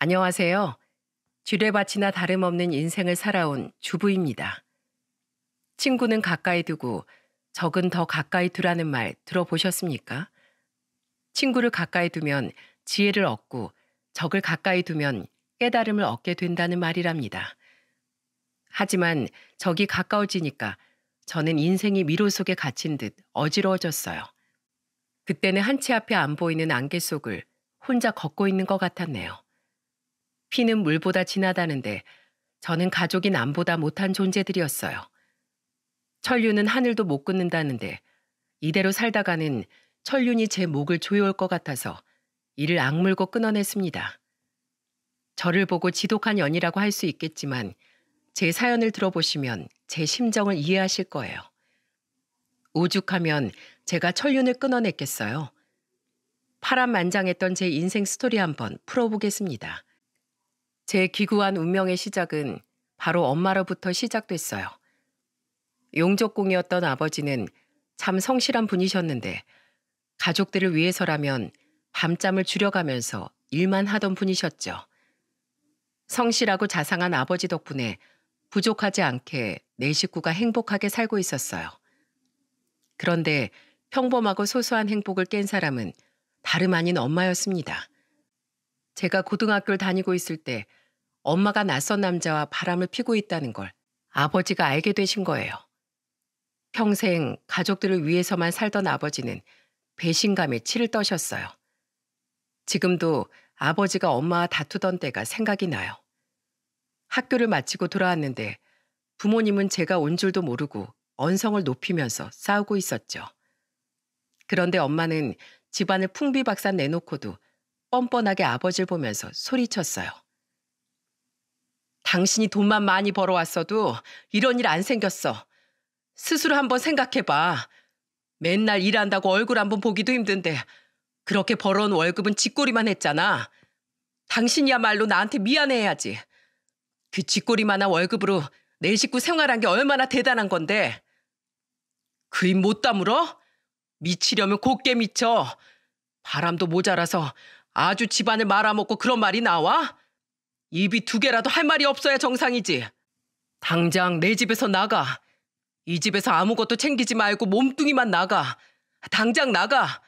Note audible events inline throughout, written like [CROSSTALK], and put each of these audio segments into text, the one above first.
안녕하세요. 쥐뢰밭이나 다름없는 인생을 살아온 주부입니다. 친구는 가까이 두고 적은 더 가까이 두라는 말 들어보셨습니까? 친구를 가까이 두면 지혜를 얻고 적을 가까이 두면 깨달음을 얻게 된다는 말이랍니다. 하지만 적이 가까워지니까 저는 인생이 미로 속에 갇힌 듯 어지러워졌어요. 그때는 한치 앞에 안 보이는 안개 속을 혼자 걷고 있는 것 같았네요. 피는 물보다 진하다는데 저는 가족이 남보다 못한 존재들이었어요. 철륜은 하늘도 못 끊는다는데 이대로 살다가는 철륜이 제 목을 조여올 것 같아서 이를 악물고 끊어냈습니다. 저를 보고 지독한 연이라고 할 수 있겠지만 제 사연을 들어보시면 제 심정을 이해하실 거예요. 오죽하면 제가 철륜을 끊어냈겠어요. 파란만장했던 제 인생 스토리 한번 풀어보겠습니다. 제 기구한 운명의 시작은 바로 엄마로부터 시작됐어요. 용접공이었던 아버지는 참 성실한 분이셨는데 가족들을 위해서라면 밤잠을 줄여가면서 일만 하던 분이셨죠. 성실하고 자상한 아버지 덕분에 부족하지 않게 내 식구가 행복하게 살고 있었어요. 그런데 평범하고 소소한 행복을 깬 사람은 다름 아닌 엄마였습니다. 제가 고등학교를 다니고 있을 때 엄마가 낯선 남자와 바람을 피고 있다는 걸 아버지가 알게 되신 거예요. 평생 가족들을 위해서만 살던 아버지는 배신감에 치를 떠셨어요. 지금도 아버지가 엄마와 다투던 때가 생각이 나요. 학교를 마치고 돌아왔는데 부모님은 제가 온 줄도 모르고 언성을 높이면서 싸우고 있었죠. 그런데 엄마는 집안을 풍비박산 내놓고도 뻔뻔하게 아버지를 보면서 소리쳤어요. 당신이 돈만 많이 벌어왔어도 이런 일 안 생겼어. 스스로 한번 생각해봐. 맨날 일한다고 얼굴 한번 보기도 힘든데 그렇게 벌어온 월급은 쥐꼬리만 했잖아. 당신이야말로 나한테 미안해야지. 해그 쥐꼬리만한 월급으로 내 식구 생활한 게 얼마나 대단한 건데. 그 입 못 다물어? 미치려면 곱게 미쳐. 바람도 모자라서 아주 집안을 말아먹고 그런 말이 나와? 입이 두 개라도 할 말이 없어야 정상이지. 당장 내 집에서 나가. 이 집에서 아무것도 챙기지 말고 몸뚱이만 나가. 당장 나가.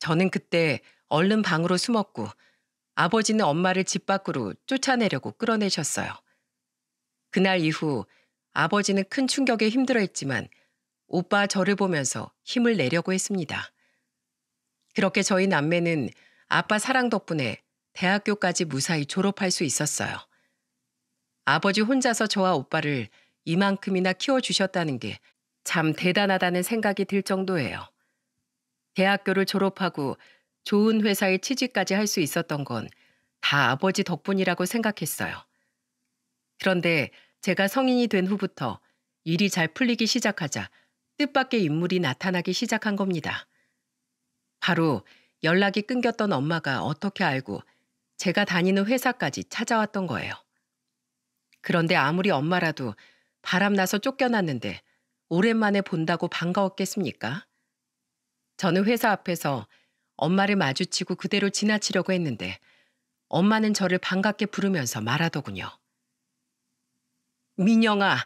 저는 그때 얼른 방으로 숨었고 아버지는 엄마를 집 밖으로 쫓아내려고 끌어내셨어요. 그날 이후 아버지는 큰 충격에 힘들어했지만 오빠 저를 보면서 힘을 내려고 했습니다. 그렇게 저희 남매는 아빠 사랑 덕분에 대학교까지 무사히 졸업할 수 있었어요. 아버지 혼자서 저와 오빠를 이만큼이나 키워주셨다는 게 참 대단하다는 생각이 들 정도예요. 대학교를 졸업하고 좋은 회사에 취직까지 할 수 있었던 건 다 아버지 덕분이라고 생각했어요. 그런데 제가 성인이 된 후부터 일이 잘 풀리기 시작하자 뜻밖의 인물이 나타나기 시작한 겁니다. 바로 연락이 끊겼던 엄마가 어떻게 알고 제가 다니는 회사까지 찾아왔던 거예요. 그런데 아무리 엄마라도 바람나서 쫓겨났는데 오랜만에 본다고 반가웠겠습니까? 저는 회사 앞에서 엄마를 마주치고 그대로 지나치려고 했는데 엄마는 저를 반갑게 부르면서 말하더군요. 민영아,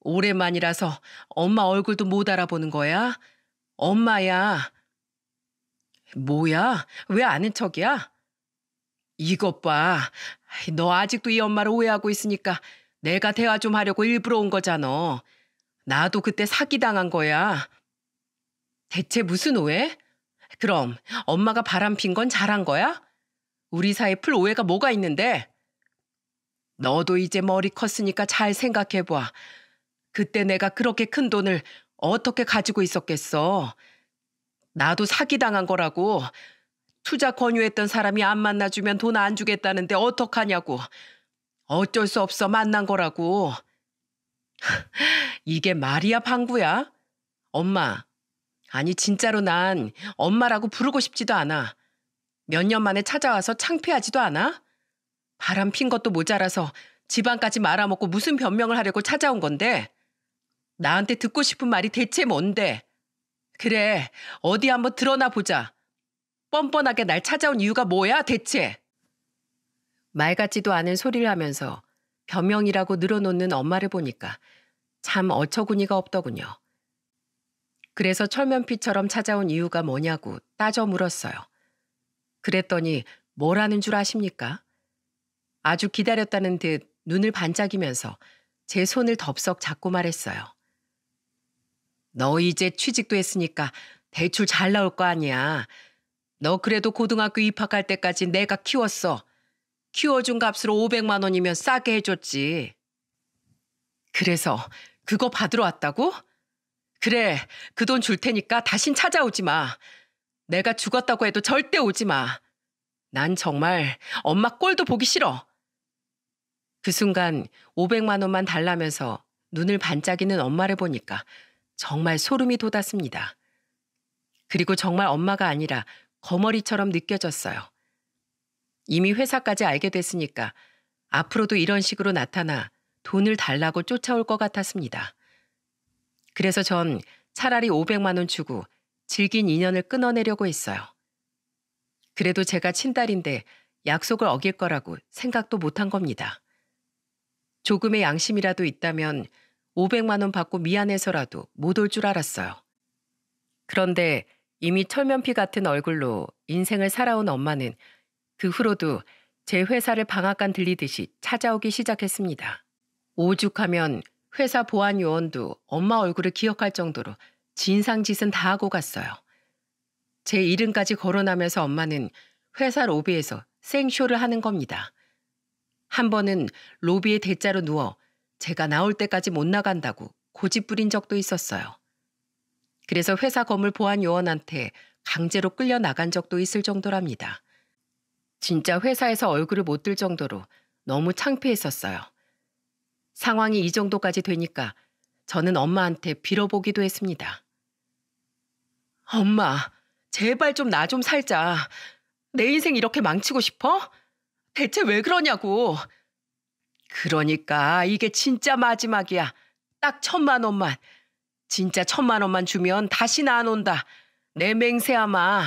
오랜만이라서 엄마 얼굴도 못 알아보는 거야? 엄마야. 뭐야? 왜 아는 척이야? 이것 봐. 너 아직도 이 엄마를 오해하고 있으니까 내가 대화 좀 하려고 일부러 온 거잖아. 나도 그때 사기당한 거야. 대체 무슨 오해? 그럼 엄마가 바람핀 건 잘한 거야? 우리 사이 풀 오해가 뭐가 있는데? 너도 이제 머리 컸으니까 잘 생각해봐. 그때 내가 그렇게 큰 돈을 어떻게 가지고 있었겠어? 나도 사기당한 거라고 투자 권유했던 사람이 안 만나주면 돈 안 주겠다는데 어떡하냐고. 어쩔 수 없어 만난 거라고. [LAUGHS] 이게 말이야 방구야? 엄마. 아니 진짜로 난 엄마라고 부르고 싶지도 않아. 몇 년 만에 찾아와서 창피하지도 않아? 바람 핀 것도 모자라서 집안까지 말아먹고 무슨 변명을 하려고 찾아온 건데? 나한테 듣고 싶은 말이 대체 뭔데? 그래, 어디 한번 드러나 보자. 뻔뻔하게 날 찾아온 이유가 뭐야 대체? 말 같지도 않은 소리를 하면서 변명이라고 늘어놓는 엄마를 보니까 참 어처구니가 없더군요. 그래서 철면피처럼 찾아온 이유가 뭐냐고 따져 물었어요. 그랬더니 뭐라는 줄 아십니까? 아주 기다렸다는 듯 눈을 반짝이면서 제 손을 덥석 잡고 말했어요. 너 이제 취직도 했으니까 대출 잘 나올 거 아니야. 너 그래도 고등학교 입학할 때까지 내가 키웠어. 키워준 값으로 500만 원이면 싸게 해줬지. 그래서 그거 받으러 왔다고? 그래, 그 돈 줄 테니까 다신 찾아오지 마. 내가 죽었다고 해도 절대 오지 마. 난 정말 엄마 꼴도 보기 싫어. 그 순간 500만 원만 달라면서 눈을 반짝이는 엄마를 보니까 정말 소름이 돋았습니다. 그리고 정말 엄마가 아니라 거머리처럼 느껴졌어요. 이미 회사까지 알게 됐으니까 앞으로도 이런 식으로 나타나 돈을 달라고 쫓아올 것 같았습니다. 그래서 전 차라리 500만 원 주고 즐긴 인연을 끊어내려고 했어요. 그래도 제가 친딸인데 약속을 어길 거라고 생각도 못한 겁니다. 조금의 양심이라도 있다면 500만 원 받고 미안해서라도 못 올 줄 알았어요. 그런데 이미 철면피 같은 얼굴로 인생을 살아온 엄마는 그 후로도 제 회사를 방앗간 들리듯이 찾아오기 시작했습니다. 오죽하면 회사 보안 요원도 엄마 얼굴을 기억할 정도로 진상짓은 다 하고 갔어요. 제 이름까지 거론하면서 엄마는 회사 로비에서 생쇼를 하는 겁니다. 한 번은 로비의 대자로 누워 제가 나올 때까지 못 나간다고 고집부린 적도 있었어요. 그래서 회사 건물 보안 요원한테 강제로 끌려 나간 적도 있을 정도랍니다. 진짜 회사에서 얼굴을 못 들 정도로 너무 창피했었어요. 상황이 이 정도까지 되니까 저는 엄마한테 빌어보기도 했습니다. 엄마, 제발 좀 나좀 좀 살자. 내 인생 이렇게 망치고 싶어? 대체 왜 그러냐고. 그러니까 이게 진짜 마지막이야. 딱 천만 원만, 진짜 천만 원만 주면 다시 안 온다. 내 맹세하마.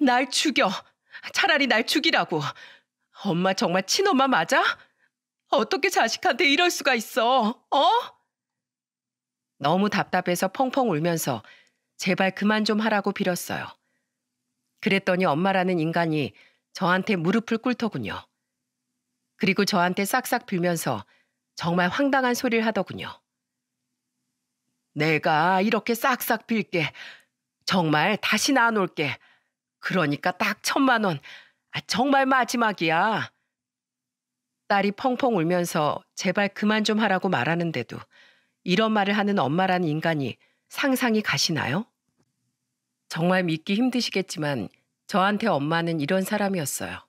날 죽여. 차라리 날 죽이라고. 엄마 정말 친엄마 맞아? 어떻게 자식한테 이럴 수가 있어? 어? 너무 답답해서 펑펑 울면서 제발 그만 좀 하라고 빌었어요. 그랬더니 엄마라는 인간이 저한테 무릎을 꿇더군요. 그리고 저한테 싹싹 빌면서 정말 황당한 소리를 하더군요. 내가 이렇게 싹싹 빌게. 정말 다시 나눌게. 그러니까 딱 천만 원. 아, 정말 마지막이야. 딸이 펑펑 울면서 제발 그만 좀 하라고 말하는데도 이런 말을 하는 엄마란 인간이 상상이 가시나요? 정말 믿기 힘드시겠지만 저한테 엄마는 이런 사람이었어요.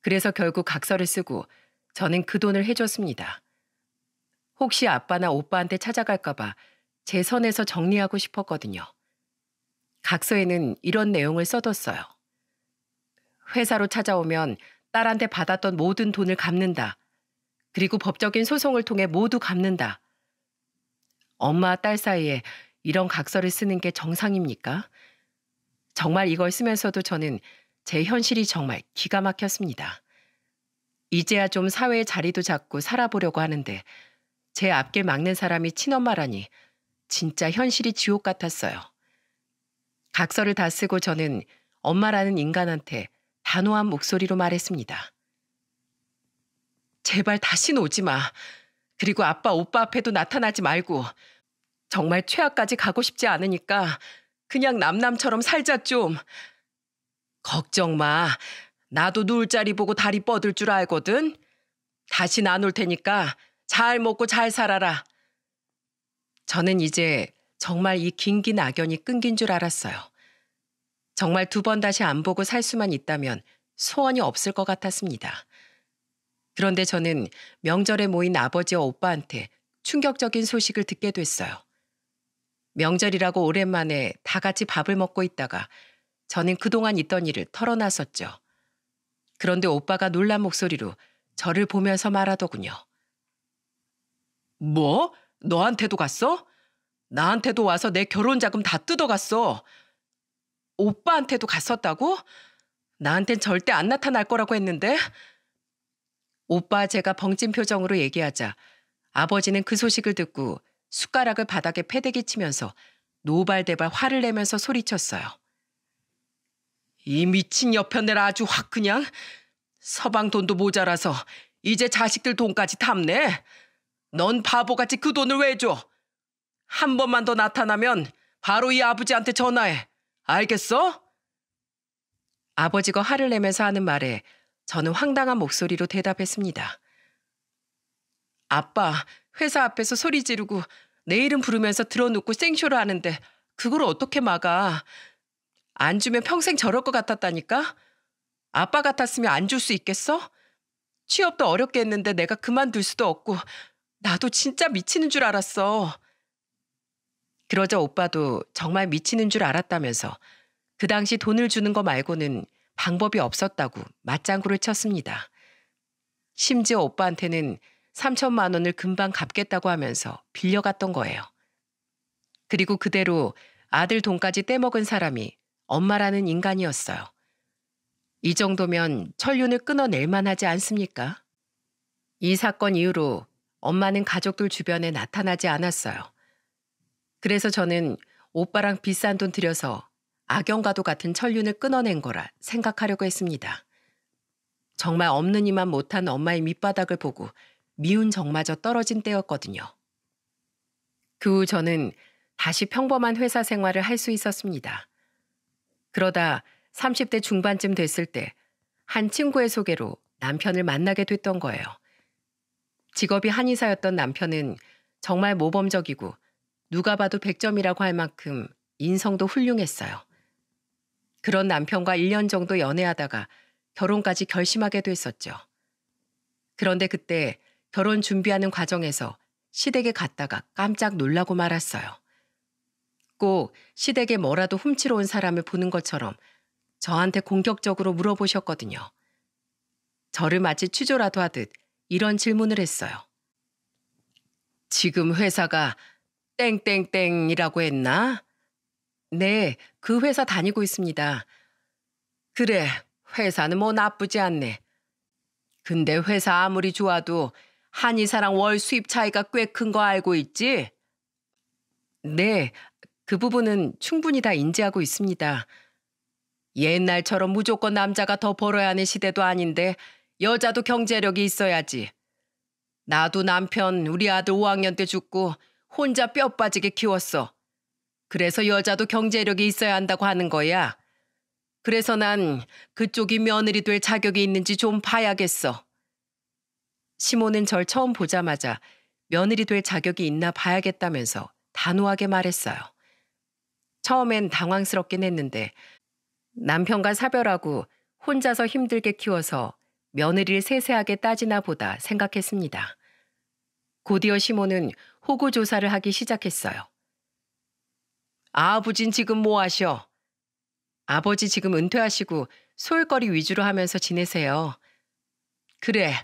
그래서 결국 각서를 쓰고 저는 그 돈을 해줬습니다. 혹시 아빠나 오빠한테 찾아갈까봐 제 선에서 정리하고 싶었거든요. 각서에는 이런 내용을 써뒀어요. 회사로 찾아오면 딸한테 받았던 모든 돈을 갚는다. 그리고 법적인 소송을 통해 모두 갚는다. 엄마와 딸 사이에 이런 각서를 쓰는 게 정상입니까? 정말 이걸 쓰면서도 저는 제 현실이 정말 기가 막혔습니다. 이제야 좀 사회의 자리도 잡고 살아보려고 하는데 제 앞길 막는 사람이 친엄마라니 진짜 현실이 지옥 같았어요. 각서를 다 쓰고 저는 엄마라는 인간한테 단호한 목소리로 말했습니다. 제발 다시는 오지 마. 그리고 아빠, 오빠 앞에도 나타나지 말고. 정말 최악까지 가고 싶지 않으니까 그냥 남남처럼 살자 좀. 걱정 마. 나도 누울 자리 보고 다리 뻗을 줄 알거든. 다시 나눌 테니까 잘 먹고 잘 살아라. 저는 이제 정말 이 긴긴 악연이 끊긴 줄 알았어요. 정말 두 번 다시 안 보고 살 수만 있다면 소원이 없을 것 같았습니다. 그런데 저는 명절에 모인 아버지와 오빠한테 충격적인 소식을 듣게 됐어요. 명절이라고 오랜만에 다 같이 밥을 먹고 있다가 저는 그동안 있던 일을 털어놨었죠. 그런데 오빠가 놀란 목소리로 저를 보면서 말하더군요. 뭐? 너한테도 갔어? 나한테도 와서 내 결혼 자금 다 뜯어갔어. 오빠한테도 갔었다고? 나한텐 절대 안 나타날 거라고 했는데? 오빠 제가 벙찐 표정으로 얘기하자 아버지는 그 소식을 듣고 숟가락을 바닥에 패대기 치면서 노발대발 화를 내면서 소리쳤어요. 이 미친 여편네라 아주 확 그냥 서방 돈도 모자라서 이제 자식들 돈까지 탐내. 넌 바보같이 그 돈을 왜 줘? 한 번만 더 나타나면 바로 이 아버지한테 전화해. 알겠어? 아버지가 화를 내면서 하는 말에 저는 황당한 목소리로 대답했습니다. 아빠, 회사 앞에서 소리 지르고 내 이름 부르면서 들어눕고 생쇼를 하는데 그걸 어떻게 막아? 안 주면 평생 저럴 것 같았다니까? 아빠 같았으면 안 줄 수 있겠어? 취업도 어렵게 했는데 내가 그만둘 수도 없고 나도 진짜 미치는 줄 알았어. 그러자 오빠도 정말 미치는 줄 알았다면서 그 당시 돈을 주는 거 말고는 방법이 없었다고 맞장구를 쳤습니다. 심지어 오빠한테는 3천만 원을 금방 갚겠다고 하면서 빌려갔던 거예요. 그리고 그대로 아들 돈까지 떼먹은 사람이 엄마라는 인간이었어요. 이 정도면 천륜을 끊어낼 만하지 않습니까? 이 사건 이후로 엄마는 가족들 주변에 나타나지 않았어요. 그래서 저는 오빠랑 비싼 돈 들여서 악영과도 같은 천륜을 끊어낸 거라 생각하려고 했습니다. 정말 없는 이만 못한 엄마의 밑바닥을 보고 미운 정마저 떨어진 때였거든요. 그 후 저는 다시 평범한 회사 생활을 할 수 있었습니다. 그러다 30대 중반쯤 됐을 때 한 친구의 소개로 남편을 만나게 됐던 거예요. 직업이 한의사였던 남편은 정말 모범적이고 누가 봐도 100점이라고 할 만큼 인성도 훌륭했어요. 그런 남편과 1년 정도 연애하다가 결혼까지 결심하게 됐었죠. 그런데 그때 결혼 준비하는 과정에서 시댁에 갔다가 깜짝 놀라고 말았어요. 꼭 시댁에 뭐라도 훔치러 온 사람을 보는 것처럼 저한테 공격적으로 물어보셨거든요. 저를 마치 취조라도 하듯 이런 질문을 했어요. 지금 회사가 땡땡땡이라고 했나? 네, 그 회사 다니고 있습니다. 그래, 회사는 뭐 나쁘지 않네. 근데 회사 아무리 좋아도 한의사랑 월 수입 차이가 꽤 큰 거 알고 있지? 네, 그 부분은 충분히 다 인지하고 있습니다. 옛날처럼 무조건 남자가 더 벌어야 하는 시대도 아닌데 여자도 경제력이 있어야지. 나도 남편 우리 아들 5학년 때 죽고 혼자 뼈 빠지게 키웠어. 그래서 여자도 경제력이 있어야 한다고 하는 거야. 그래서 난 그쪽이 며느리 될 자격이 있는지 좀 봐야겠어. 시모는 절 처음 보자마자 며느리 될 자격이 있나 봐야겠다면서 단호하게 말했어요. 처음엔 당황스럽긴 했는데 남편과 사별하고 혼자서 힘들게 키워서 며느리를 세세하게 따지나 보다 생각했습니다. 곧이어 시몬은 호구 조사를 하기 시작했어요. 아, 아버진 지금 뭐 하셔? 아버지 지금 은퇴하시고 소일거리 위주로 하면서 지내세요. 그래,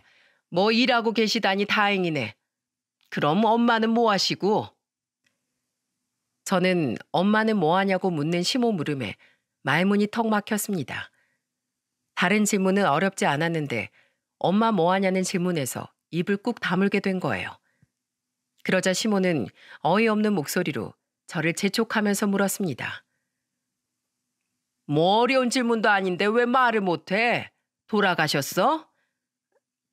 뭐 일하고 계시다니 다행이네. 그럼 엄마는 뭐 하시고? 저는 엄마는 뭐 하냐고 묻는 시모 물음에 말문이 턱 막혔습니다. 다른 질문은 어렵지 않았는데 엄마 뭐 하냐는 질문에서 입을 꾹 다물게 된 거예요. 그러자 시몬은 어이없는 목소리로 저를 재촉하면서 물었습니다. 뭐 어려운 질문도 아닌데 왜 말을 못해? 돌아가셨어?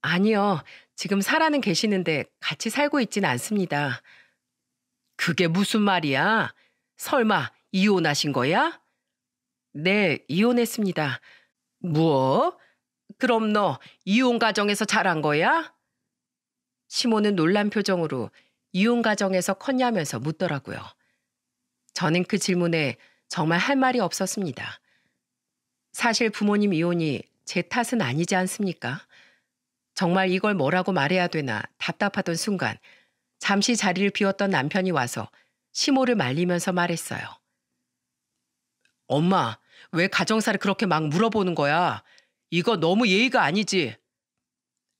아니요. 지금 살아는 계시는데 같이 살고 있진 않습니다. 그게 무슨 말이야? 설마 이혼하신 거야? 네, 이혼했습니다. 뭐? 그럼 너 이혼 가정에서 자란 거야? 시모는 놀란 표정으로 이혼 가정에서 컸냐면서 묻더라고요. 저는 그 질문에 정말 할 말이 없었습니다. 사실 부모님 이혼이 제 탓은 아니지 않습니까? 정말 이걸 뭐라고 말해야 되나 답답하던 순간 잠시 자리를 비웠던 남편이 와서 시모를 말리면서 말했어요. 엄마, 왜 가정사를 그렇게 막 물어보는 거야? 이거 너무 예의가 아니지.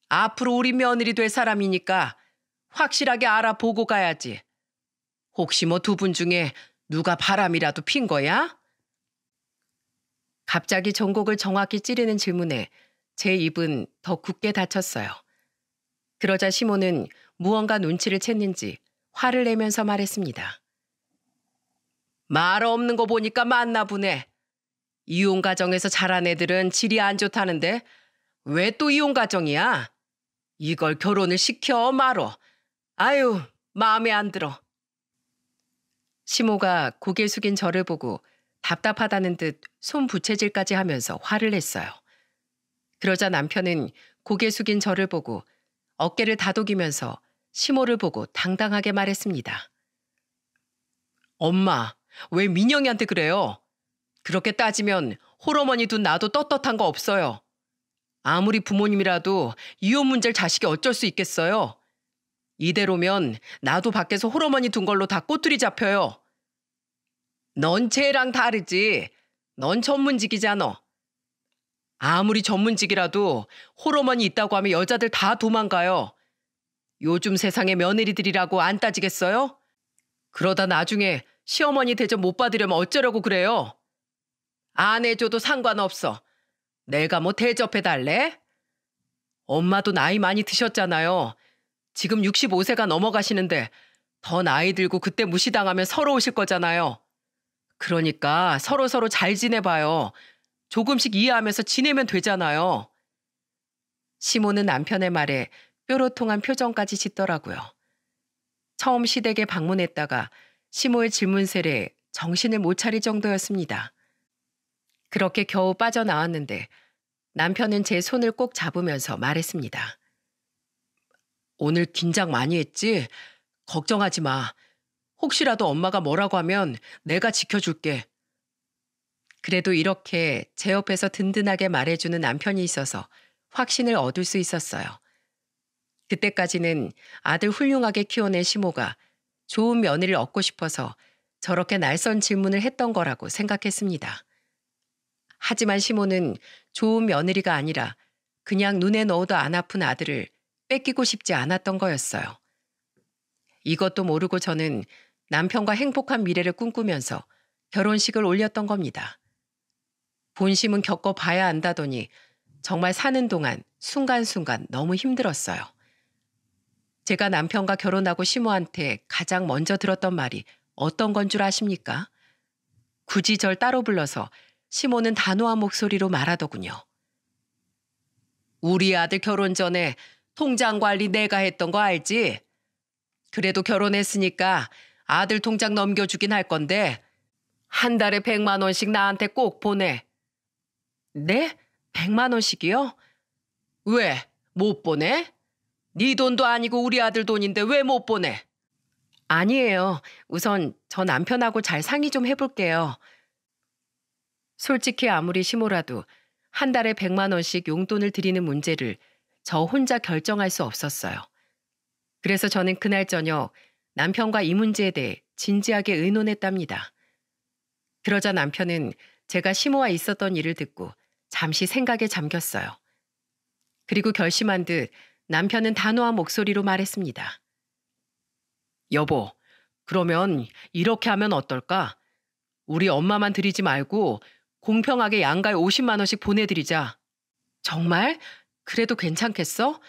앞으로 우리 며느리 될 사람이니까 확실하게 알아보고 가야지. 혹시 뭐 두 분 중에 누가 바람이라도 핀 거야? 갑자기 전곡을 정확히 찌르는 질문에 제 입은 더 굳게 닫혔어요. 그러자 시모는 무언가 눈치를 챘는지 화를 내면서 말했습니다. 말 없는 거 보니까 맞나 보네. 이혼 가정에서 자란 애들은 질이 안 좋다는데 왜 또 이혼 가정이야? 이걸 결혼을 시켜 말어. 아유, 마음에 안 들어. 시모가 고개 숙인 저를 보고 답답하다는 듯 손 부채질까지 하면서 화를 냈어요. 그러자 남편은 고개 숙인 저를 보고 어깨를 다독이면서 시모를 보고 당당하게 말했습니다. 엄마, 왜 민영이한테 그래요? 그렇게 따지면 홀어머니도 나도 떳떳한 거 없어요. 아무리 부모님이라도 이혼 문제를 자식이 어쩔 수 있겠어요. 이대로면 나도 밖에서 홀어머니 둔 걸로 다 꼬투리 잡혀요. 넌 쟤랑 다르지. 넌 전문직이잖아. 아무리 전문직이라도 홀어머니 있다고 하면 여자들 다 도망가요. 요즘 세상에 며느리들이라고 안 따지겠어요? 그러다 나중에 시어머니 대접 못 받으려면 어쩌려고 그래요? 안 해줘도 상관없어. 내가 뭐 대접해달래? 엄마도 나이 많이 드셨잖아요. 지금 65세가 넘어가시는데 더 나이 들고 그때 무시당하면 서러우실 거잖아요. 그러니까 서로 서로 잘 지내봐요. 조금씩 이해하면서 지내면 되잖아요. 시모는 남편의 말에 뾰로통한 표정까지 짓더라고요. 처음 시댁에 방문했다가 시모의 질문세례에 정신을 못 차릴 정도였습니다. 그렇게 겨우 빠져나왔는데 남편은 제 손을 꼭 잡으면서 말했습니다. 오늘 긴장 많이 했지? 걱정하지 마. 혹시라도 엄마가 뭐라고 하면 내가 지켜줄게. 그래도 이렇게 제 옆에서 든든하게 말해주는 남편이 있어서 확신을 얻을 수 있었어요. 그때까지는 아들 훌륭하게 키워낸 시모가 좋은 며느리를 얻고 싶어서 저렇게 날선 질문을 했던 거라고 생각했습니다. 하지만 시몬은 좋은 며느리가 아니라 그냥 눈에 넣어도 안 아픈 아들을 뺏기고 싶지 않았던 거였어요. 이것도 모르고 저는 남편과 행복한 미래를 꿈꾸면서 결혼식을 올렸던 겁니다. 본심은 겪어봐야 안다더니 정말 사는 동안 순간순간 너무 힘들었어요. 제가 남편과 결혼하고 시모한테 가장 먼저 들었던 말이 어떤 건 줄 아십니까? 굳이 절 따로 불러서 시몬은 단호한 목소리로 말하더군요. 우리 아들 결혼 전에 통장 관리 내가 했던 거 알지? 그래도 결혼했으니까 아들 통장 넘겨주긴 할 건데 한 달에 백만 원씩 나한테 꼭 보내. 네? 백만 원씩이요? 왜? 못 보내? 네 돈도 아니고 우리 아들 돈인데 왜 못 보내? 아니에요. 우선 저 남편하고 잘 상의 좀 해볼게요. 솔직히 아무리 심오라도 한 달에 100만 원씩 용돈을 드리는 문제를 저 혼자 결정할 수 없었어요. 그래서 저는 그날 저녁 남편과 이 문제에 대해 진지하게 의논했답니다. 그러자 남편은 제가 심오와 있었던 일을 듣고 잠시 생각에 잠겼어요. 그리고 결심한 듯 남편은 단호한 목소리로 말했습니다. 여보, 그러면 이렇게 하면 어떨까? 우리 엄마만 드리지 말고 공평하게 양가에 50만 원씩 보내드리자. 정말? 그래도 괜찮겠어?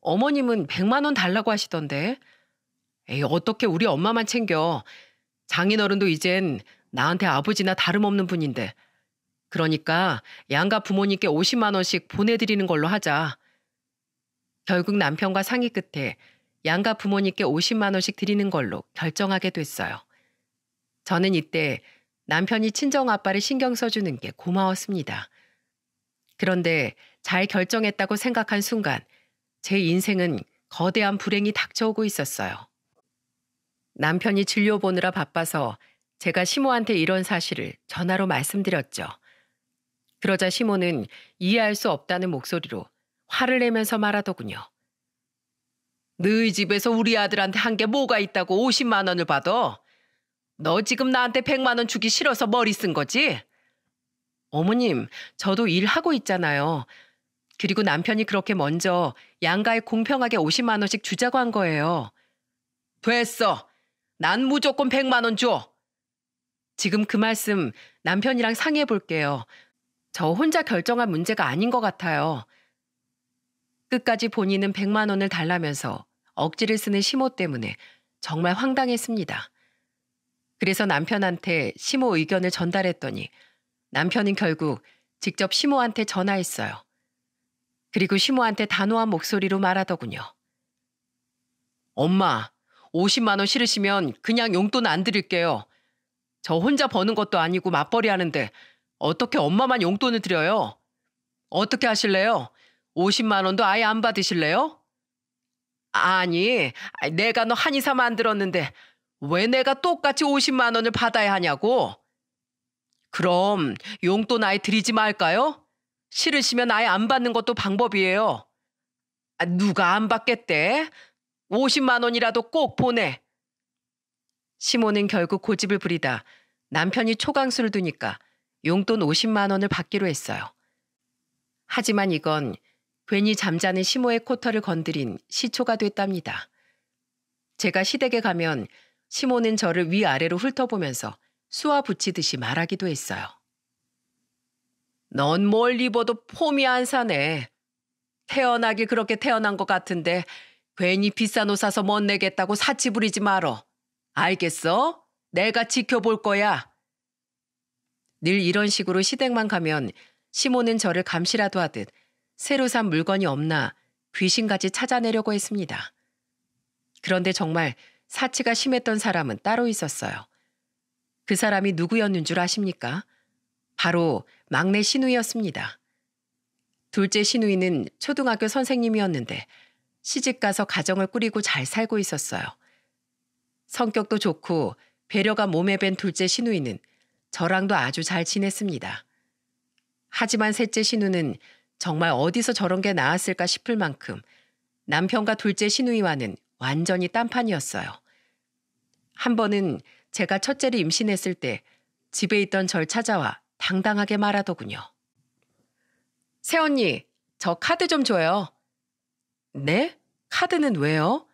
어머님은 100만 원 달라고 하시던데. 에이, 어떻게 우리 엄마만 챙겨. 장인어른도 이젠 나한테 아버지나 다름없는 분인데. 그러니까 양가 부모님께 50만 원씩 보내드리는 걸로 하자. 결국 남편과 상의 끝에 양가 부모님께 50만 원씩 드리는 걸로 결정하게 됐어요. 저는 이때 남편이 친정 아빠를 신경 써주는 게 고마웠습니다. 그런데 잘 결정했다고 생각한 순간 제 인생은 거대한 불행이 닥쳐오고 있었어요. 남편이 진료 보느라 바빠서 제가 시모한테 이런 사실을 전화로 말씀드렸죠. 그러자 시모는 이해할 수 없다는 목소리로 화를 내면서 말하더군요. 너희 집에서 우리 아들한테 한 게 뭐가 있다고 50만 원을 받아? 너 지금 나한테 100만 원 주기 싫어서 머리 쓴 거지? 어머님, 저도 일하고 있잖아요. 그리고 남편이 그렇게 먼저 양가에 공평하게 50만 원씩 주자고 한 거예요. 됐어. 난 무조건 100만 원 줘. 지금 그 말씀 남편이랑 상의해 볼게요. 저 혼자 결정한 문제가 아닌 것 같아요. 끝까지 본인은 100만 원을 달라면서 억지를 쓰는 심호 때문에 정말 황당했습니다. 그래서 남편한테 심호 의견을 전달했더니 남편은 결국 직접 심호한테 전화했어요. 그리고 심호한테 단호한 목소리로 말하더군요. 엄마, 50만원 싫으시면 그냥 용돈 안 드릴게요. 저 혼자 버는 것도 아니고 맞벌이 하는데 어떻게 엄마만 용돈을 드려요? 어떻게 하실래요? 50만원도 아예 안 받으실래요? 아니, 내가 너 한의사 만들었는데 왜 내가 똑같이 50만 원을 받아야 하냐고? 그럼 용돈 아예 드리지 말까요? 싫으시면 아예 안 받는 것도 방법이에요. 아, 누가 안 받겠대? 50만 원이라도 꼭 보내. 시모는 결국 고집을 부리다 남편이 초강수를 두니까 용돈 50만 원을 받기로 했어요. 하지만 이건 괜히 잠자는 시모의 코털을 건드린 시초가 됐답니다. 제가 시댁에 가면 시몬은 저를 위아래로 훑어보면서 수와 붙이듯이 말하기도 했어요. 넌 뭘 입어도 폼이 안 사네. 태어나길 그렇게 태어난 것 같은데 괜히 비싼 옷 사서 멋 내겠다고 사치 부리지 말어. 알겠어? 내가 지켜볼 거야. 늘 이런 식으로 시댁만 가면 시몬은 저를 감시라도 하듯 새로 산 물건이 없나 귀신같이 찾아내려고 했습니다. 그런데 정말 사치가 심했던 사람은 따로 있었어요. 그 사람이 누구였는 줄 아십니까? 바로 막내 신우였습니다. 둘째 신우이는 초등학교 선생님이었는데 시집가서 가정을 꾸리고 잘 살고 있었어요. 성격도 좋고 배려가 몸에 밴 둘째 신우이는 저랑도 아주 잘 지냈습니다. 하지만 셋째 신우는 정말 어디서 저런 게 나왔을까 싶을 만큼 남편과 둘째 신우이와는 완전히 딴판이었어요. 한 번은 제가 첫째를 임신했을 때 집에 있던 절 찾아와 당당하게 말하더군요. 새언니, 저 카드 좀 줘요. 네? 카드는 왜요?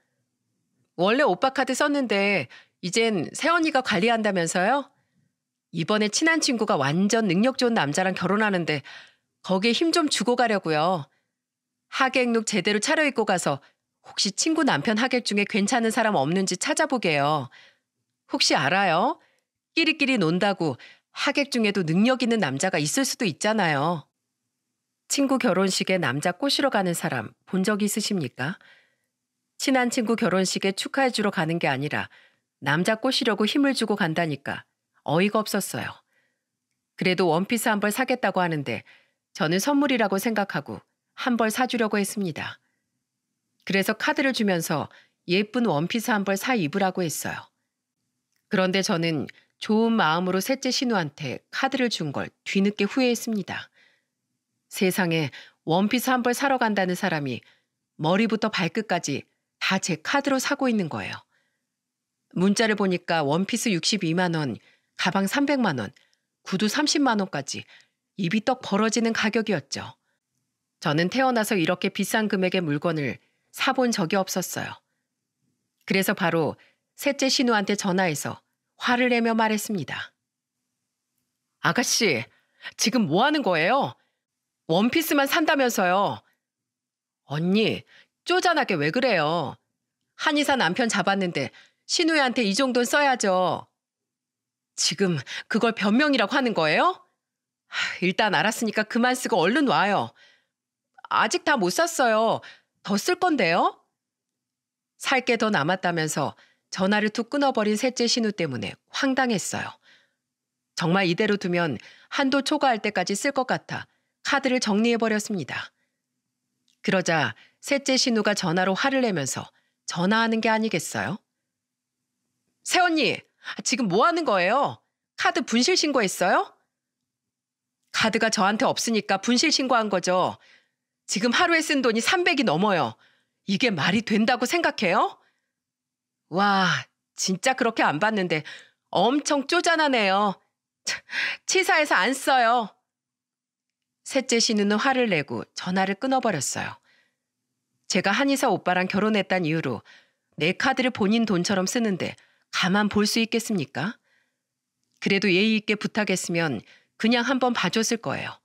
원래 오빠 카드 썼는데 이젠 새언니가 관리한다면서요? 이번에 친한 친구가 완전 능력 좋은 남자랑 결혼하는데 거기에 힘 좀 주고 가려고요. 하객룩 제대로 차려입고 가서 혹시 친구 남편 하객 중에 괜찮은 사람 없는지 찾아보게요. 혹시 알아요? 끼리끼리 논다고 하객 중에도 능력 있는 남자가 있을 수도 있잖아요. 친구 결혼식에 남자 꼬시러 가는 사람 본 적 있으십니까? 친한 친구 결혼식에 축하해주러 가는 게 아니라 남자 꼬시려고 힘을 주고 간다니까 어이가 없었어요. 그래도 원피스 한 벌 사겠다고 하는데 저는 선물이라고 생각하고 한 벌 사주려고 했습니다. 그래서 카드를 주면서 예쁜 원피스 한 벌 사 입으라고 했어요. 그런데 저는 좋은 마음으로 셋째 신우한테 카드를 준 걸 뒤늦게 후회했습니다. 세상에 원피스 한 벌 사러 간다는 사람이 머리부터 발끝까지 다 제 카드로 사고 있는 거예요. 문자를 보니까 원피스 62만원, 가방 300만원, 구두 30만원까지 입이 떡 벌어지는 가격이었죠. 저는 태어나서 이렇게 비싼 금액의 물건을 사본 적이 없었어요. 그래서 바로 셋째 신우한테 전화해서 화를 내며 말했습니다. 아가씨, 지금 뭐 하는 거예요? 원피스만 산다면서요. 언니, 쪼잔하게 왜 그래요? 한의사 남편 잡았는데 신우한테이 정도는 써야죠. 지금 그걸 변명이라고 하는 거예요? 일단 알았으니까 그만 쓰고 얼른 와요. 아직 다 못 샀어요. 더 쓸 건데요? 살 게 더 남았다면서 전화를 툭 끊어버린 셋째 신우 때문에 황당했어요. 정말 이대로 두면 한도 초과할 때까지 쓸 것 같아 카드를 정리해버렸습니다. 그러자 셋째 신우가 전화로 화를 내면서 전화하는 게 아니겠어요? 새언니, 지금 뭐 하는 거예요? 카드 분실 신고했어요? 카드가 저한테 없으니까 분실 신고한 거죠. 지금 하루에 쓴 돈이 300이 넘어요. 이게 말이 된다고 생각해요? 와, 진짜 그렇게 안 봤는데 엄청 쪼잔하네요. 치사해서 안 써요. 셋째 신우는 화를 내고 전화를 끊어버렸어요. 제가 한의사 오빠랑 결혼했단 이유로 내 카드를 본인 돈처럼 쓰는데 가만 볼 수 있겠습니까? 그래도 예의 있게 부탁했으면 그냥 한번 봐줬을 거예요.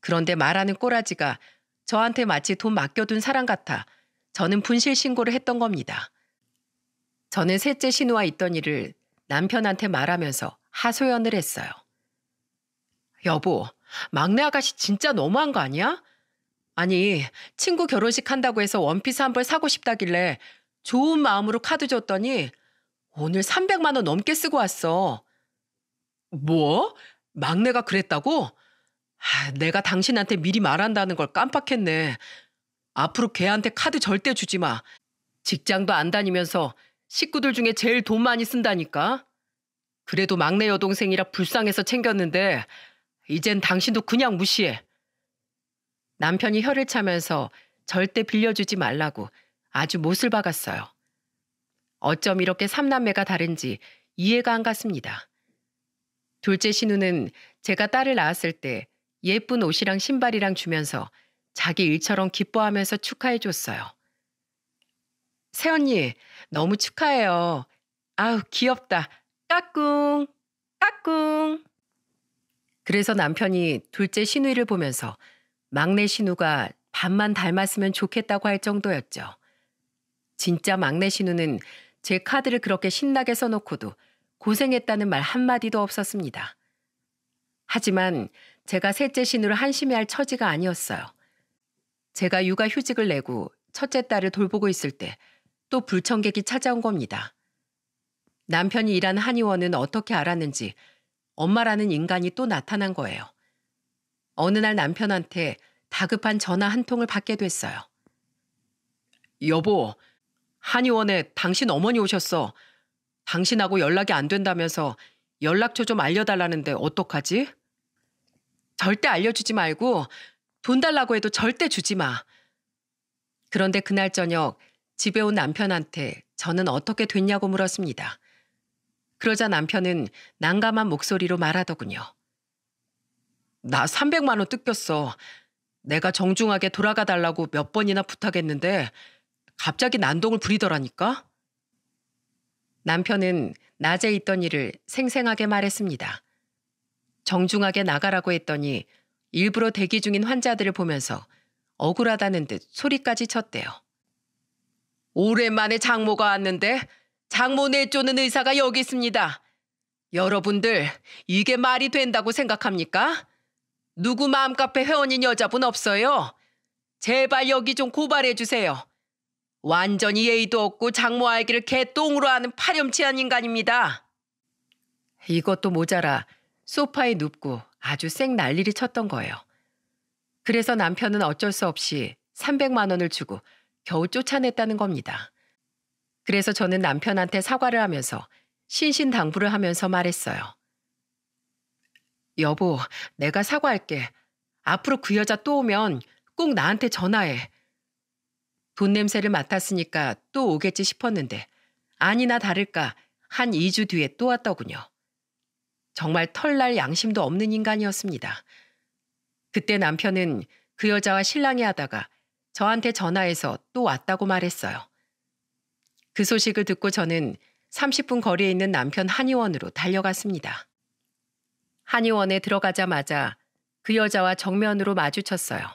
그런데 말하는 꼬라지가 저한테 마치 돈 맡겨둔 사람 같아 저는 분실 신고를 했던 겁니다. 저는 셋째 신우와 있던 일을 남편한테 말하면서 하소연을 했어요. 여보, 막내 아가씨 진짜 너무한 거 아니야? 아니, 친구 결혼식 한다고 해서 원피스 한 벌 사고 싶다길래 좋은 마음으로 카드 줬더니 오늘 300만 원 넘게 쓰고 왔어. 뭐? 막내가 그랬다고? 아, 내가 당신한테 미리 말한다는 걸 깜빡했네. 앞으로 걔한테 카드 절대 주지 마. 직장도 안 다니면서 식구들 중에 제일 돈 많이 쓴다니까. 그래도 막내 여동생이라 불쌍해서 챙겼는데 이젠 당신도 그냥 무시해. 남편이 혀를 차면서 절대 빌려주지 말라고 아주 못을 박았어요. 어쩜 이렇게 삼남매가 다른지 이해가 안 갔습니다. 둘째 신우는 제가 딸을 낳았을 때 예쁜 옷이랑 신발이랑 주면서 자기 일처럼 기뻐하면서 축하해줬어요. 새언니, 너무 축하해요. 아우, 귀엽다. 까꿍, 까꿍. 그래서 남편이 둘째 신우이를 보면서 막내 신우가 반만 닮았으면 좋겠다고 할 정도였죠. 진짜 막내 신우는 제 카드를 그렇게 신나게 써놓고도 고생했다는 말 한마디도 없었습니다. 하지만 제가 셋째 신우를 한심히 할 처지가 아니었어요. 제가 육아 휴직을 내고 첫째 딸을 돌보고 있을 때또 불청객이 찾아온 겁니다. 남편이 일한 한의원은 어떻게 알았는지 엄마라는 인간이 또 나타난 거예요. 어느 날 남편한테 다급한 전화 한 통을 받게 됐어요. 여보, 한의원에 당신 어머니 오셨어. 당신하고 연락이 안 된다면서 연락처 좀 알려달라는데 어떡하지? 절대 알려주지 말고 돈 달라고 해도 절대 주지 마. 그런데 그날 저녁 집에 온 남편한테 저는 어떻게 됐냐고 물었습니다. 그러자 남편은 난감한 목소리로 말하더군요. 나 300만 원 뜯겼어. 내가 정중하게 돌아가 달라고 몇 번이나 부탁했는데 갑자기 난동을 부리더라니까. 남편은 낮에 있던 일을 생생하게 말했습니다. 정중하게 나가라고 했더니 일부러 대기 중인 환자들을 보면서 억울하다는 듯 소리까지 쳤대요. 오랜만에 장모가 왔는데 장모 내쫓는 의사가 여기 있습니다. 여러분들 이게 말이 된다고 생각합니까? 누구 마음카페 회원인 여자분 없어요? 제발 여기 좀 고발해 주세요. 완전히 예의도 없고 장모 알기를 개똥으로 하는 파렴치한 인간입니다. 이것도 모자라 소파에 눕고 아주 쌩 난리를 쳤던 거예요. 그래서 남편은 어쩔 수 없이 300만 원을 주고 겨우 쫓아냈다는 겁니다. 그래서 저는 남편한테 사과를 하면서 신신당부를 하면서 말했어요. 여보, 내가 사과할게. 앞으로 그 여자 또 오면 꼭 나한테 전화해. 돈 냄새를 맡았으니까 또 오겠지 싶었는데 아니나 다를까 한 2주 뒤에 또 왔더군요. 정말 털날 양심도 없는 인간이었습니다. 그때 남편은 그 여자와 실랑이 하다가 저한테 전화해서 또 왔다고 말했어요. 그 소식을 듣고 저는 30분 거리에 있는 남편 한의원으로 달려갔습니다. 한의원에 들어가자마자 그 여자와 정면으로 마주쳤어요.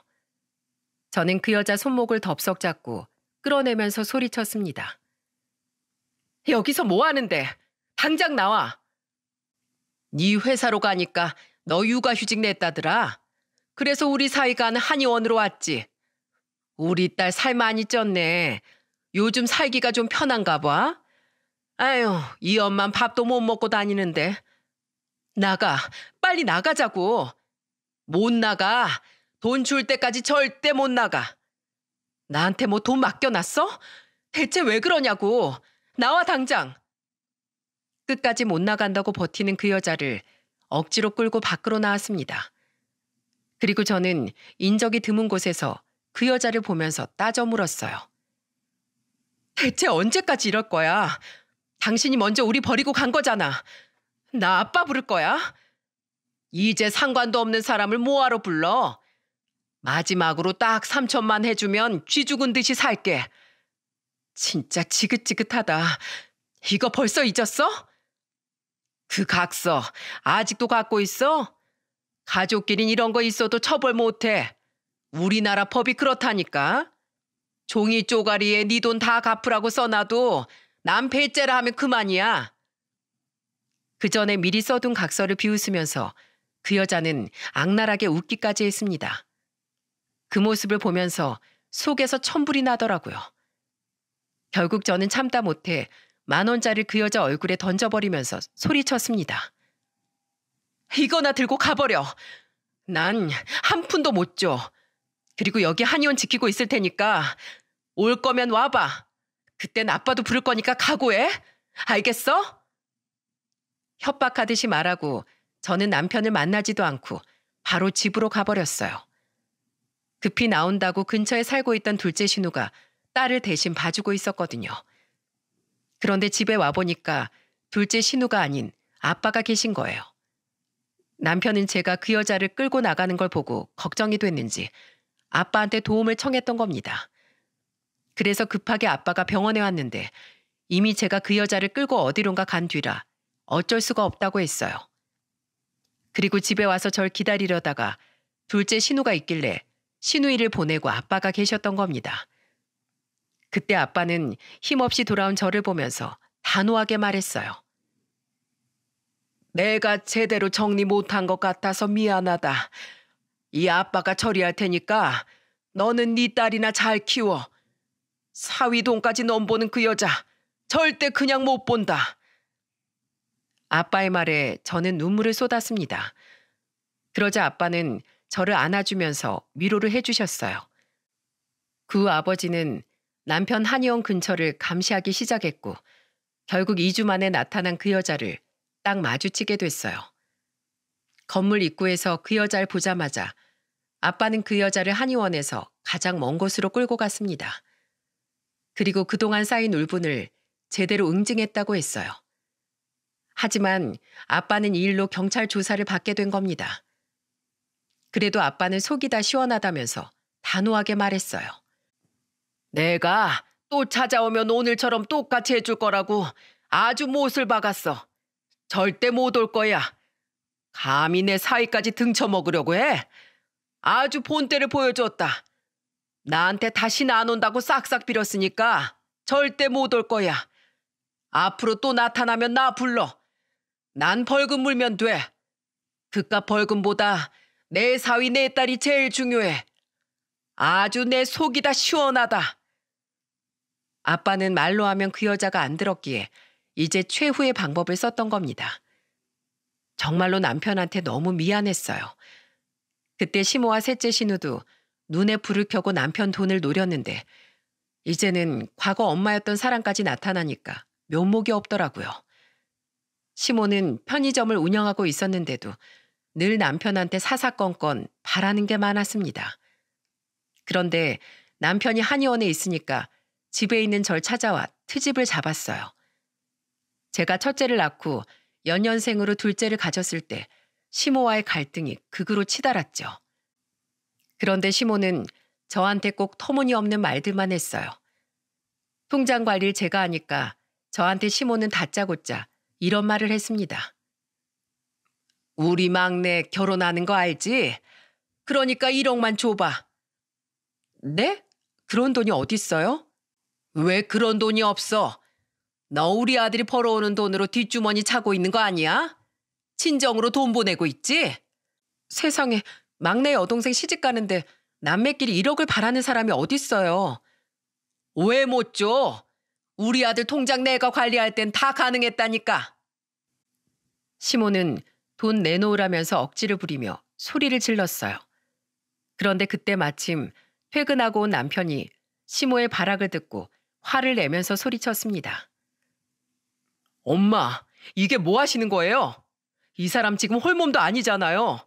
저는 그 여자 손목을 덥석 잡고 끌어내면서 소리쳤습니다. 여기서 뭐 하는데? 당장 나와! 네 회사로 가니까 너 육아휴직 냈다더라. 그래서 우리 사이가 한의원으로 왔지. 우리 딸 살 많이 쪘네. 요즘 살기가 좀 편한가 봐. 아유, 이 엄만 밥도 못 먹고 다니는데. 나가, 빨리 나가자고. 못 나가. 돈 줄 때까지 절대 못 나가. 나한테 뭐 돈 맡겨놨어? 대체 왜 그러냐고. 나와 당장. 끝까지 못 나간다고 버티는 그 여자를 억지로 끌고 밖으로 나왔습니다. 그리고 저는 인적이 드문 곳에서 그 여자를 보면서 따져 물었어요. 대체 언제까지 이럴 거야? 당신이 먼저 우리 버리고 간 거잖아. 나 아빠 부를 거야? 이제 상관도 없는 사람을 뭐하러 불러? 마지막으로 딱 3천만 해주면 쥐 죽은 듯이 살게. 진짜 지긋지긋하다. 이거 벌써 잊었어? 그 각서 아직도 갖고 있어? 가족끼린 이런 거 있어도 처벌 못해. 우리나라 법이 그렇다니까. 종이 쪼가리에 네 돈 다 갚으라고 써놔도 남폐째라 하면 그만이야. 그 전에 미리 써둔 각서를 비웃으면서 그 여자는 악랄하게 웃기까지 했습니다. 그 모습을 보면서 속에서 천불이 나더라고요. 결국 저는 참다 못해 만 원짜리 그 여자 얼굴에 던져버리면서 소리쳤습니다. 이거나 들고 가버려. 난 한 푼도 못 줘. 그리고 여기 한의원 지키고 있을 테니까 올 거면 와봐. 그땐 아빠도 부를 거니까 각오해. 알겠어? 협박하듯이 말하고 저는 남편을 만나지도 않고 바로 집으로 가버렸어요. 급히 나온다고 근처에 살고 있던 둘째 신우가 딸을 대신 봐주고 있었거든요. 그런데 집에 와보니까 둘째 신우가 아닌 아빠가 계신 거예요. 남편은 제가 그 여자를 끌고 나가는 걸 보고 걱정이 됐는지 아빠한테 도움을 청했던 겁니다. 그래서 급하게 아빠가 병원에 왔는데 이미 제가 그 여자를 끌고 어디론가 간 뒤라 어쩔 수가 없다고 했어요. 그리고 집에 와서 절 기다리려다가 둘째 신우가 있길래 신우이를 보내고 아빠가 계셨던 겁니다. 그때 아빠는 힘없이 돌아온 저를 보면서 단호하게 말했어요. 내가 제대로 정리 못한 것 같아서 미안하다. 이 아빠가 처리할 테니까 너는 네 딸이나 잘 키워. 사위돈까지 넘보는 그 여자 절대 그냥 못 본다. 아빠의 말에 저는 눈물을 쏟았습니다. 그러자 아빠는 저를 안아주면서 위로를 해주셨어요. 그 아버지는 남편 한의원 근처를 감시하기 시작했고 결국 2주 만에 나타난 그 여자를 딱 마주치게 됐어요. 건물 입구에서 그 여자를 보자마자 아빠는 그 여자를 한의원에서 가장 먼 곳으로 끌고 갔습니다. 그리고 그동안 쌓인 울분을 제대로 응징했다고 했어요. 하지만 아빠는 이 일로 경찰 조사를 받게 된 겁니다. 그래도 아빠는 속이 다 시원하다면서 단호하게 말했어요. 내가 또 찾아오면 오늘처럼 똑같이 해줄 거라고 아주 못을 박았어. 절대 못 올 거야. 감히 내 사이까지 등쳐먹으려고 해? 아주 본때를 보여줬다. 나한테 다시는 안 온다고 싹싹 빌었으니까 절대 못 올 거야. 앞으로 또 나타나면 나 불러. 난 벌금 물면 돼. 그깟 벌금보다 내 사위 내 딸이 제일 중요해. 아주 내 속이 다 시원하다. 아빠는 말로 하면 그 여자가 안 들었기에 이제 최후의 방법을 썼던 겁니다. 정말로 남편한테 너무 미안했어요. 그때 시모와 셋째 신우도 눈에 불을 켜고 남편 돈을 노렸는데 이제는 과거 엄마였던 사람까지 나타나니까 면목이 없더라고요. 시모는 편의점을 운영하고 있었는데도 늘 남편한테 사사건건 바라는 게 많았습니다. 그런데 남편이 한의원에 있으니까 집에 있는 절 찾아와 트집을 잡았어요. 제가 첫째를 낳고 연년생으로 둘째를 가졌을 때 시모와의 갈등이 극으로 치달았죠. 그런데 시모는 저한테 꼭 터무니없는 말들만 했어요. 통장 관리를 제가 하니까 저한테 시모는 다짜고짜 이런 말을 했습니다. 우리 막내 결혼하는 거 알지? 그러니까 1억만 줘봐. 네? 그런 돈이 어딨어요? 왜 그런 돈이 없어? 너 우리 아들이 벌어오는 돈으로 뒷주머니 차고 있는 거 아니야? 친정으로 돈 보내고 있지? 세상에 막내 여동생 시집 가는데 남매끼리 1억을 바라는 사람이 어딨어요. 왜 못 줘? 우리 아들 통장 내가 관리할 땐 다 가능했다니까. 시모는 돈 내놓으라면서 억지를 부리며 소리를 질렀어요. 그런데 그때 마침 퇴근하고 온 남편이 시모의 발악을 듣고 화를 내면서 소리쳤습니다. 엄마, 이게 뭐 하시는 거예요? 이 사람 지금 홀몸도 아니잖아요.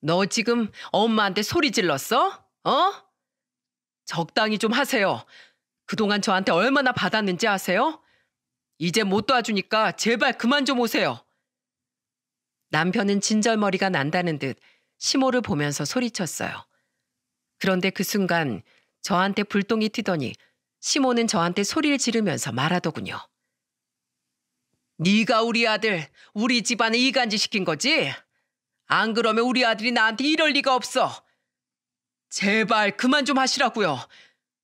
너 지금 엄마한테 소리 질렀어? 어? 적당히 좀 하세요. 그동안 저한테 얼마나 받았는지 아세요? 이제 못 도와주니까 제발 그만 좀 오세요. 남편은 진절머리가 난다는 듯 시모를 보면서 소리쳤어요. 그런데 그 순간 저한테 불똥이 튀더니 시모는 저한테 소리를 지르면서 말하더군요. 네가 우리 아들 우리 집안에 이간질 시킨 거지? 안 그러면 우리 아들이 나한테 이럴 리가 없어. 제발 그만 좀 하시라고요.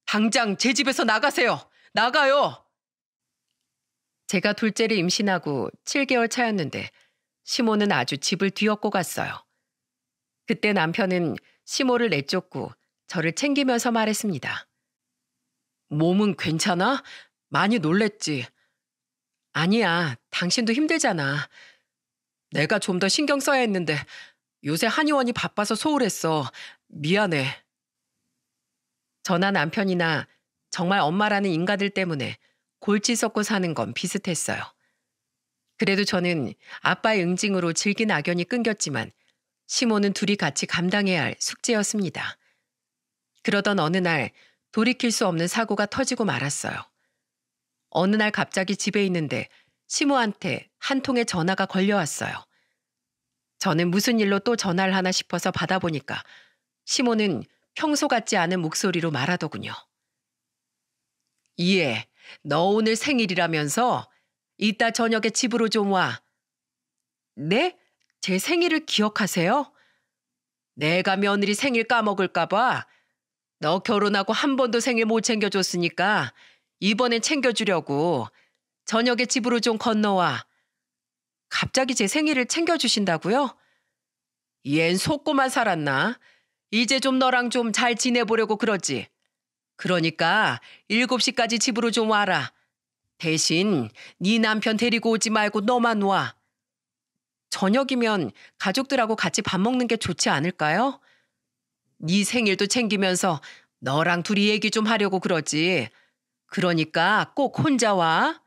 당장 제 집에서 나가세요. 나가요. 제가 둘째를 임신하고 7개월 차였는데 시모는 아주 집을 뒤엎고 갔어요. 그때 남편은 시모를 내쫓고 저를 챙기면서 말했습니다. 몸은 괜찮아? 많이 놀랬지. 아니야, 당신도 힘들잖아. 내가 좀 더 신경 써야 했는데 요새 한의원이 바빠서 소홀했어. 미안해. 저나 남편이나 정말 엄마라는 인간들 때문에 골치 썩고 사는 건 비슷했어요. 그래도 저는 아빠의 응징으로 질긴 악연이 끊겼지만 시모는 둘이 같이 감당해야 할 숙제였습니다. 그러던 어느 날 돌이킬 수 없는 사고가 터지고 말았어요. 어느 날 갑자기 집에 있는데 시모한테 한 통의 전화가 걸려왔어요. 저는 무슨 일로 또 전화를 하나 싶어서 받아보니까 시모는 평소 같지 않은 목소리로 말하더군요. 이해, 너 오늘 생일이라면서 이따 저녁에 집으로 좀 와. 네? 제 생일을 기억하세요? 내가 며느리 생일 까먹을까봐 너 결혼하고 한 번도 생일 못 챙겨줬으니까 이번엔 챙겨주려고 저녁에 집으로 좀 건너와. 갑자기 제 생일을 챙겨주신다고요? 얜 속고만 살았나? 이제 좀 너랑 좀 잘 지내보려고 그러지. 그러니까 7시까지 집으로 좀 와라. 대신 네 남편 데리고 오지 말고 너만 와. 저녁이면 가족들하고 같이 밥 먹는 게 좋지 않을까요? 네 생일도 챙기면서 너랑 둘이 얘기 좀 하려고 그러지. 그러니까 꼭 혼자 와.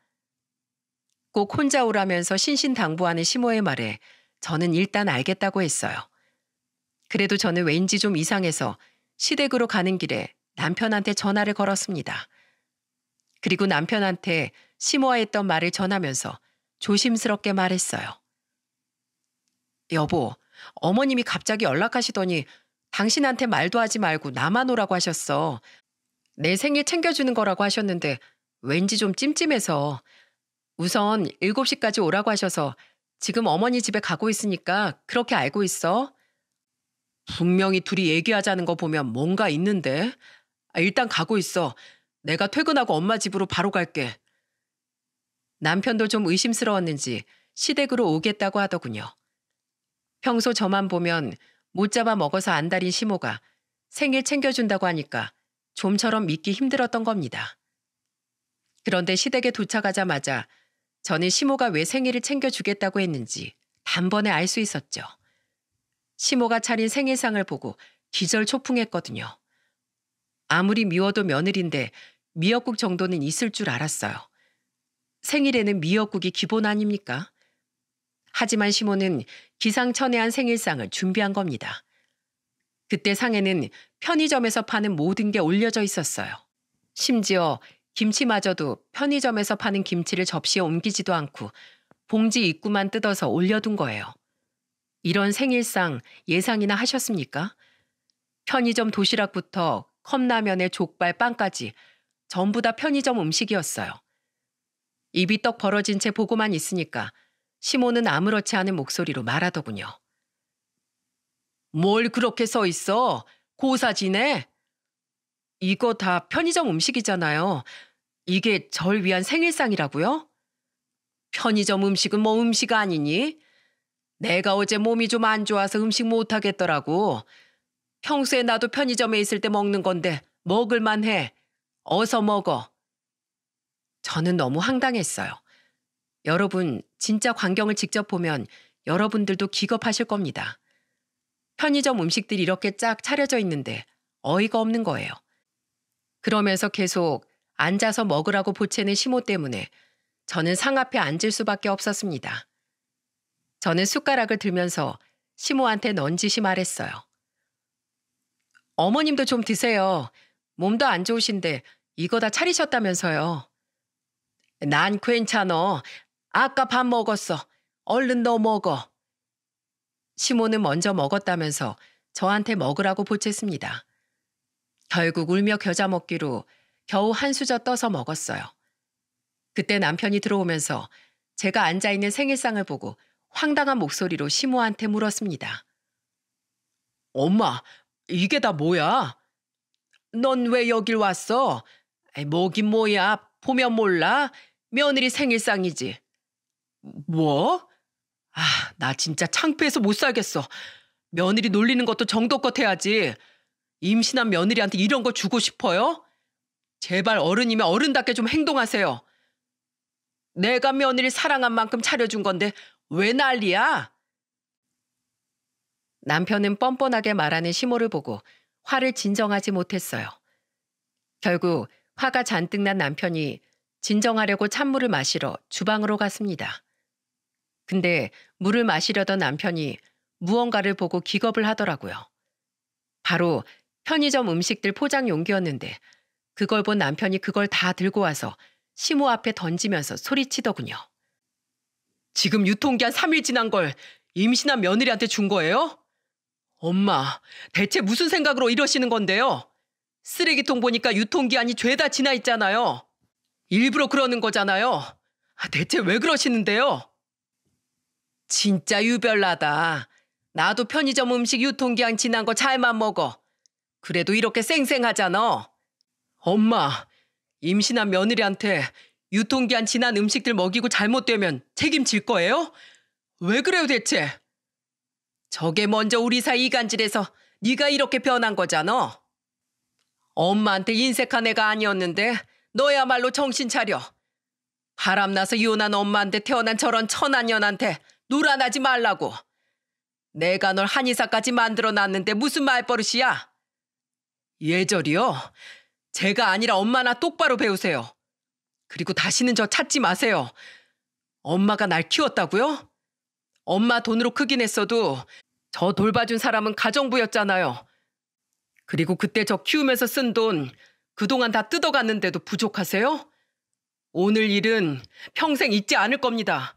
꼭 혼자 오라면서 신신당부하는 시모의 말에 저는 일단 알겠다고 했어요. 그래도 저는 왠지 좀 이상해서 시댁으로 가는 길에 남편한테 전화를 걸었습니다. 그리고 남편한테 심오화 했던 말을 전하면서 조심스럽게 말했어요. 여보, 어머님이 갑자기 연락하시더니 당신한테 말도 하지 말고 나만 오라고 하셨어. 내 생일 챙겨주는 거라고 하셨는데 왠지 좀 찜찜해서 우선 7시까지 오라고 하셔서 지금 어머니 집에 가고 있으니까 그렇게 알고 있어. 분명히 둘이 얘기하자는 거 보면 뭔가 있는데. 아, 일단 가고 있어. 내가 퇴근하고 엄마 집으로 바로 갈게. 남편도 좀 의심스러웠는지 시댁으로 오겠다고 하더군요. 평소 저만 보면 못 잡아 먹어서 안달인 시모가 생일 챙겨준다고 하니까 좀처럼 믿기 힘들었던 겁니다. 그런데 시댁에 도착하자마자 저는 시모가 왜 생일을 챙겨주겠다고 했는지 단번에 알 수 있었죠. 시모가 차린 생일상을 보고 기절초풍했거든요. 아무리 미워도 며느리인데 미역국 정도는 있을 줄 알았어요. 생일에는 미역국이 기본 아닙니까? 하지만 시모는 기상천외한 생일상을 준비한 겁니다. 그때 상에는 편의점에서 파는 모든 게 올려져 있었어요. 심지어 김치마저도 편의점에서 파는 김치를 접시에 옮기지도 않고 봉지 입구만 뜯어서 올려둔 거예요. 이런 생일상 예상이나 하셨습니까? 편의점 도시락부터 컵라면에 족발 빵까지 전부 다 편의점 음식이었어요. 입이 떡 벌어진 채 보고만 있으니까 시모는 아무렇지 않은 목소리로 말하더군요. 뭘 그렇게 서 있어? 고사 지네 이거 다 편의점 음식이잖아요. 이게 절 위한 생일상이라고요? 편의점 음식은 뭐 음식 아니니? 내가 어제 몸이 좀 안 좋아서 음식 못 하겠더라고. 평소에 나도 편의점에 있을 때 먹는 건데 먹을만 해. 어서 먹어. 저는 너무 황당했어요. 여러분, 진짜 광경을 직접 보면 여러분들도 기겁하실 겁니다. 편의점 음식들이 이렇게 쫙 차려져 있는데 어이가 없는 거예요. 그러면서 계속 앉아서 먹으라고 보채는 시모 때문에 저는 상 앞에 앉을 수밖에 없었습니다. 저는 숟가락을 들면서 시모한테 넌지시 말했어요. 어머님도 좀 드세요. 몸도 안 좋으신데 이거 다 차리셨다면서요. 난 괜찮어. 아까 밥 먹었어. 얼른 너 먹어. 시모는 먼저 먹었다면서 저한테 먹으라고 보챘습니다. 결국 울며 겨자 먹기로 겨우 한 수저 떠서 먹었어요. 그때 남편이 들어오면서 제가 앉아있는 생일상을 보고 황당한 목소리로 시모한테 물었습니다. 엄마, 이게 다 뭐야? 넌 왜 여길 왔어? 뭐긴 뭐야, 보면 몰라? 며느리 생일상이지. 뭐? 아, 나 진짜 창피해서 못 살겠어. 며느리 놀리는 것도 정도껏 해야지. 임신한 며느리한테 이런 거 주고 싶어요? 제발 어른이면 어른답게 좀 행동하세요. 내가 며느리 사랑한 만큼 차려준 건데 왜 난리야? 남편은 뻔뻔하게 말하는 시모를 보고 화를 진정하지 못했어요. 결국 화가 잔뜩 난 남편이 진정하려고 찬물을 마시러 주방으로 갔습니다. 근데 물을 마시려던 남편이 무언가를 보고 기겁을 하더라고요. 바로 편의점 음식들 포장 용기였는데 그걸 본 남편이 그걸 다 들고 와서 시모 앞에 던지면서 소리치더군요. 지금 유통기한 3일 지난 걸 임신한 며느리한테 준 거예요? 엄마, 대체 무슨 생각으로 이러시는 건데요? 쓰레기통 보니까 유통기한이 죄다 지나 있잖아요. 일부러 그러는 거잖아요. 아, 대체 왜 그러시는데요? 진짜 유별나다. 나도 편의점 음식 유통기한 지난 거 잘만 먹어. 그래도 이렇게 쌩쌩하잖아. 엄마, 임신한 며느리한테 유통기한 지난 음식들 먹이고 잘못되면 책임질 거예요? 왜 그래요 대체? 저게 먼저 우리 사이 이간질해서 네가 이렇게 변한 거잖아. 엄마한테 인색한 애가 아니었는데 너야말로 정신 차려. 바람나서 이혼한 엄마한테 태어난 저런 천안년한테 노란하지 말라고. 내가 널 한의사까지 만들어놨는데 무슨 말버릇이야? 예절이요? 제가 아니라 엄마나 똑바로 배우세요. 그리고 다시는 저 찾지 마세요. 엄마가 날 키웠다고요? 엄마 돈으로 크긴 했어도 저 돌봐준 사람은 가정부였잖아요. 그리고 그때 저 키우면서 쓴 돈 그동안 다 뜯어갔는데도 부족하세요? 오늘 일은 평생 잊지 않을 겁니다.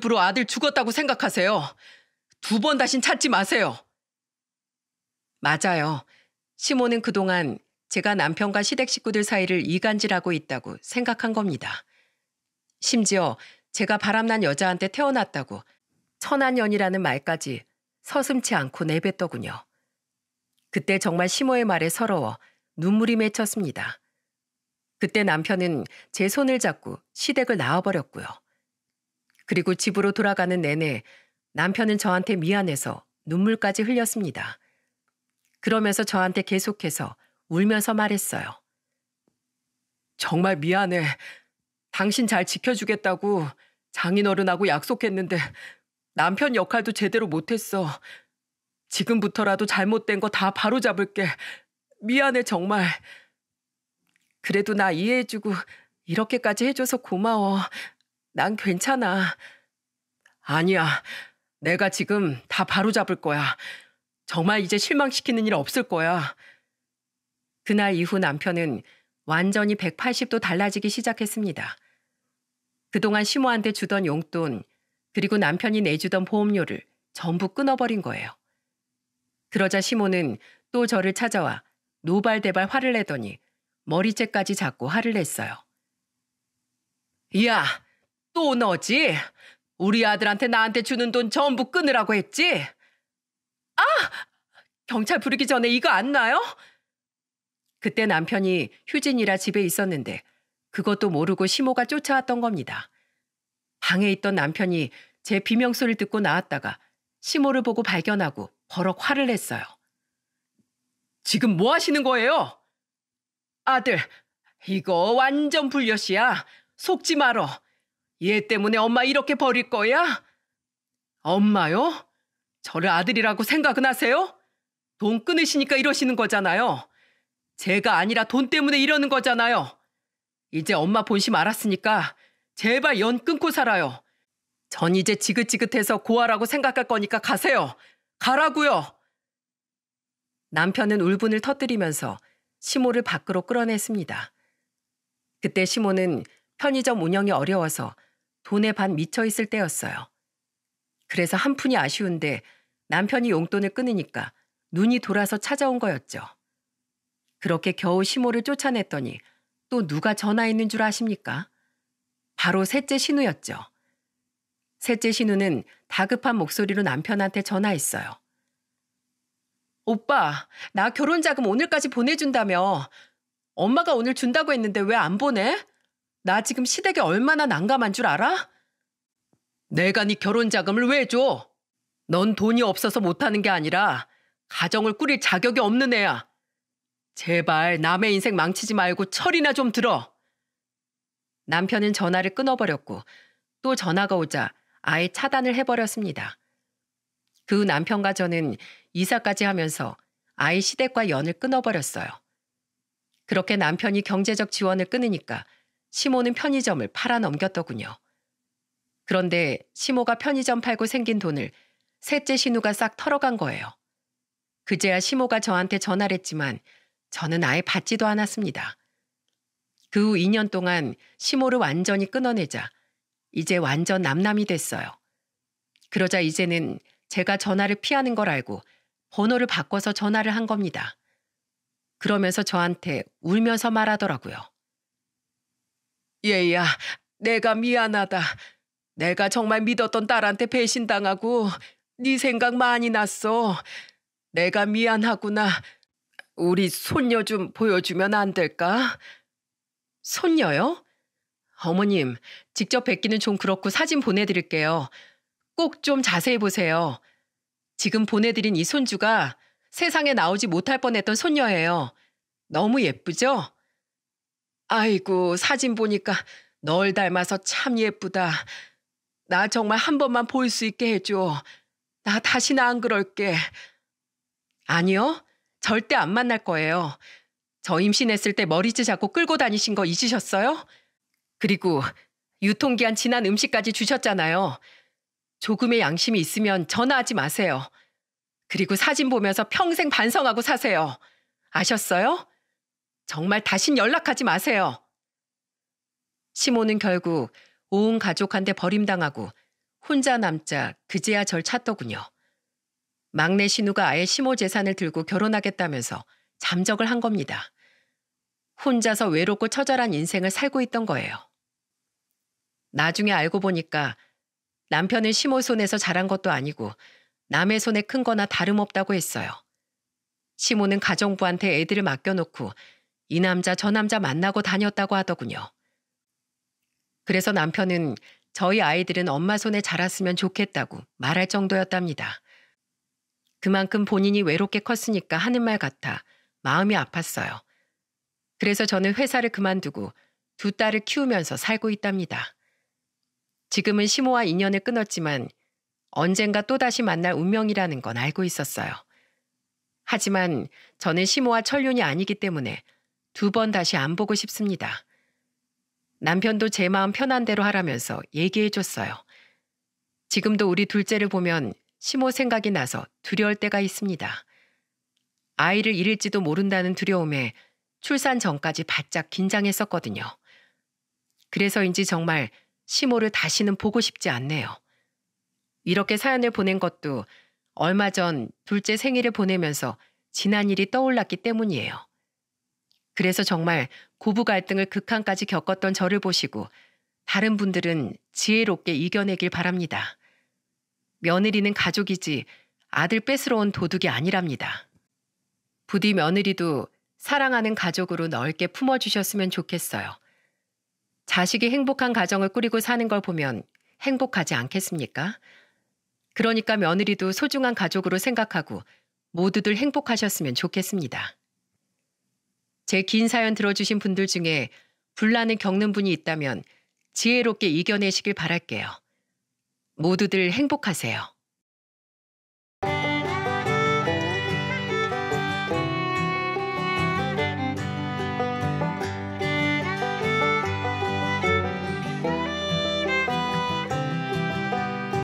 오늘부로 아들 죽었다고 생각하세요. 두 번 다신 찾지 마세요. 맞아요. 시모는 그동안 제가 남편과 시댁 식구들 사이를 이간질하고 있다고 생각한 겁니다. 심지어 제가 바람난 여자한테 태어났다고 천안연이라는 말까지 서슴치 않고 내뱉더군요. 그때 정말 시모의 말에 서러워 눈물이 맺혔습니다. 그때 남편은 제 손을 잡고 시댁을 나와버렸고요. 그리고 집으로 돌아가는 내내 남편은 저한테 미안해서 눈물까지 흘렸습니다. 그러면서 저한테 계속해서 울면서 말했어요. 정말 미안해. 당신 잘 지켜주겠다고 장인어른하고 약속했는데 남편 역할도 제대로 못했어. 지금부터라도 잘못된 거 다 바로잡을게. 미안해, 정말. 그래도 나 이해해주고 이렇게까지 해줘서 고마워. 난 괜찮아. 아니야. 내가 지금 다 바로잡을 거야. 정말 이제 실망시키는 일 없을 거야. 그날 이후 남편은 완전히 180도 달라지기 시작했습니다. 그동안 시모한테 주던 용돈, 그리고 남편이 내주던 보험료를 전부 끊어버린 거예요. 그러자 시모는 또 저를 찾아와 노발대발 화를 내더니 머리째까지 잡고 화를 냈어요. 야, 또 너지? 우리 아들한테 나한테 주는 돈 전부 끊으라고 했지? 아! 경찰 부르기 전에 이거 안 나요? 그때 남편이 휴진이라 집에 있었는데 그것도 모르고 시모가 쫓아왔던 겁니다. 방에 있던 남편이 제 비명소리를 듣고 나왔다가 시모를 보고 발견하고 버럭 화를 냈어요. 지금 뭐 하시는 거예요? 아들, 이거 완전 불려시야. 속지 말어. 얘 때문에 엄마 이렇게 버릴 거야? 엄마요? 저를 아들이라고 생각은 하세요? 돈 끊으시니까 이러시는 거잖아요. 제가 아니라 돈 때문에 이러는 거잖아요. 이제 엄마 본심 알았으니까 제발 연 끊고 살아요. 전 이제 지긋지긋해서 고아라고 생각할 거니까 가세요. 가라고요. 남편은 울분을 터뜨리면서 시모를 밖으로 끌어냈습니다. 그때 시모는 편의점 운영이 어려워서 돈에 반 미쳐 있을 때였어요. 그래서 한 푼이 아쉬운데 남편이 용돈을 끊으니까 눈이 돌아서 찾아온 거였죠. 그렇게 겨우 시모를 쫓아냈더니 또 누가 전화했는 줄 아십니까? 바로 셋째 신우였죠. 셋째 신우는 다급한 목소리로 남편한테 전화했어요. 오빠, 나 결혼 자금 오늘까지 보내준다며. 엄마가 오늘 준다고 했는데 왜 안 보내? 나 지금 시댁에 얼마나 난감한 줄 알아? 내가 네 결혼 자금을 왜 줘? 넌 돈이 없어서 못하는 게 아니라 가정을 꾸릴 자격이 없는 애야. 제발 남의 인생 망치지 말고 철이나 좀 들어. 남편은 전화를 끊어버렸고 또 전화가 오자 아예 차단을 해버렸습니다. 그 남편과 저는 이사까지 하면서 아이 시댁과 연을 끊어버렸어요. 그렇게 남편이 경제적 지원을 끊으니까 시모는 편의점을 팔아넘겼더군요. 그런데 시모가 편의점 팔고 생긴 돈을 셋째 신우가 싹 털어간 거예요. 그제야 시모가 저한테 전화를 했지만 저는 아예 받지도 않았습니다. 그 후 2년 동안 시모를 완전히 끊어내자 이제 완전 남남이 됐어요. 그러자 이제는 제가 전화를 피하는 걸 알고 번호를 바꿔서 전화를 한 겁니다. 그러면서 저한테 울면서 말하더라고요. 얘야, 내가 미안하다. 내가 정말 믿었던 딸한테 배신당하고 네 생각 많이 났어. 내가 미안하구나. 우리 손녀 좀 보여주면 안 될까? 손녀요? 어머님, 직접 뵙기는 좀 그렇고 사진 보내드릴게요. 꼭 좀 자세히 보세요. 지금 보내드린 이 손주가 세상에 나오지 못할 뻔했던 손녀예요. 너무 예쁘죠? 아이고 사진 보니까 널 닮아서 참 예쁘다. 나 정말 한 번만 볼 수 있게 해줘. 나 다시는 안 그럴게. 아니요. 절대 안 만날 거예요. 저 임신했을 때 머리채 잡고 끌고 다니신 거 잊으셨어요? 그리고 유통기한 지난 음식까지 주셨잖아요. 조금의 양심이 있으면 전화하지 마세요. 그리고 사진 보면서 평생 반성하고 사세요. 아셨어요? 정말 다신 연락하지 마세요. 시모는 결국 온 가족한테 버림당하고 혼자 남자 그제야 절 찾더군요. 막내 신우가 아예 시모 재산을 들고 결혼하겠다면서 잠적을 한 겁니다. 혼자서 외롭고 처절한 인생을 살고 있던 거예요. 나중에 알고 보니까 남편은 시모 손에서 자란 것도 아니고 남의 손에 큰 거나 다름없다고 했어요. 시모는 가정부한테 애들을 맡겨놓고 이 남자 저 남자 만나고 다녔다고 하더군요. 그래서 남편은 저희 아이들은 엄마 손에 자랐으면 좋겠다고 말할 정도였답니다. 그만큼 본인이 외롭게 컸으니까 하는 말 같아 마음이 아팠어요. 그래서 저는 회사를 그만두고 두 딸을 키우면서 살고 있답니다. 지금은 시모와 인연을 끊었지만 언젠가 또다시 만날 운명이라는 건 알고 있었어요. 하지만 저는 시모와 철륜이 아니기 때문에 두번 다시 안 보고 싶습니다. 남편도 제 마음 편한 대로 하라면서 얘기해 줬어요. 지금도 우리 둘째를 보면 심호 생각이 나서 두려울 때가 있습니다. 아이를 잃을지도 모른다는 두려움에 출산 전까지 바짝 긴장했었거든요. 그래서인지 정말 심호를 다시는 보고 싶지 않네요. 이렇게 사연을 보낸 것도 얼마 전 둘째 생일을 보내면서 지난 일이 떠올랐기 때문이에요. 그래서 정말 고부 갈등을 극한까지 겪었던 저를 보시고 다른 분들은 지혜롭게 이겨내길 바랍니다. 며느리는 가족이지 아들 뺏으러 온 도둑이 아니랍니다. 부디 며느리도 사랑하는 가족으로 넓게 품어주셨으면 좋겠어요. 자식이 행복한 가정을 꾸리고 사는 걸 보면 행복하지 않겠습니까? 그러니까 며느리도 소중한 가족으로 생각하고 모두들 행복하셨으면 좋겠습니다. 제긴 사연 들어주신 분들 중에 분란을 겪는 분이 있다면 지혜롭게 이겨내시길 바랄게요. 모두들 행복하세요.